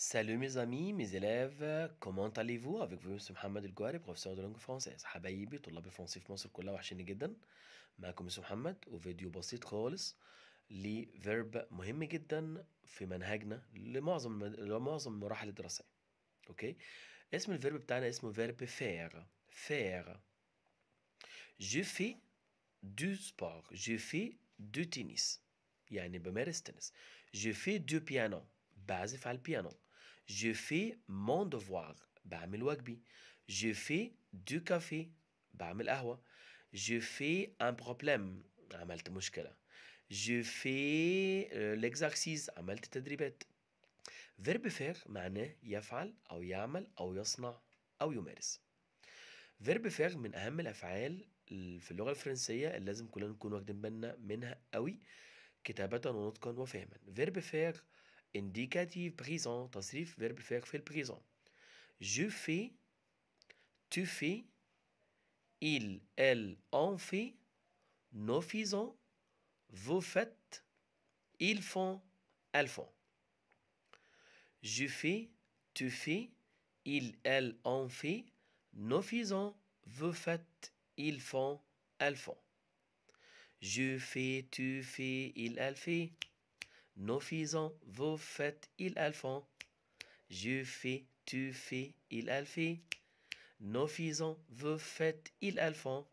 Salut mes amis, mes élèves, comment allez-vous avec vous محمد الجواري بروفيسور دو لونغ فرونسيز حبايبي طلاب الفرنسي في مصر كلها وحشاني جدا معاكم مستر محمد وفيديو بسيط خالص لفيرب مهم جدا في منهجنا لمعظم لمعظم المراحل الدراسية اوكي اسم الفيرب بتاعنا اسمه فيرب فير فير جو في دو سبور جو في دو تنس يعني بمارس تنس جو في دو بيانو بعزف على البيانو Je fais mon devoir بعمل واجبي Je fais du café بعمل قهوة Je fais un problème عملت مشكلة Je fais euh, l'exercice عملت تدريبات Verb faire معناه يفعل أو يعمل أو يصنع أو يمارس Verb faire من أهم الأفعال في اللغة الفرنسية اللي لازم كلنا نكون واخدين بالنا منها قوي كتابة ونطقا وفهما Verb faire Indicatif présent, tasrif, verbe faire, fait présent. Je fais, tu fais, il, elle, en fait, nous faisons, vous faites, ils font, elles font. Je fais, tu fais, il, elle, en fait, nous faisons, vous faites, ils font, elles font. Je fais, tu fais, il, elle fait. Nous faisons, vous faites, ils elles font. Je fais, tu fais, il elle fait. Nous faisons, vous faites, ils elles font.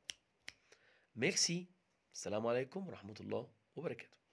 Merci. Salam alaikum wa rahmatullah wa barakatuh.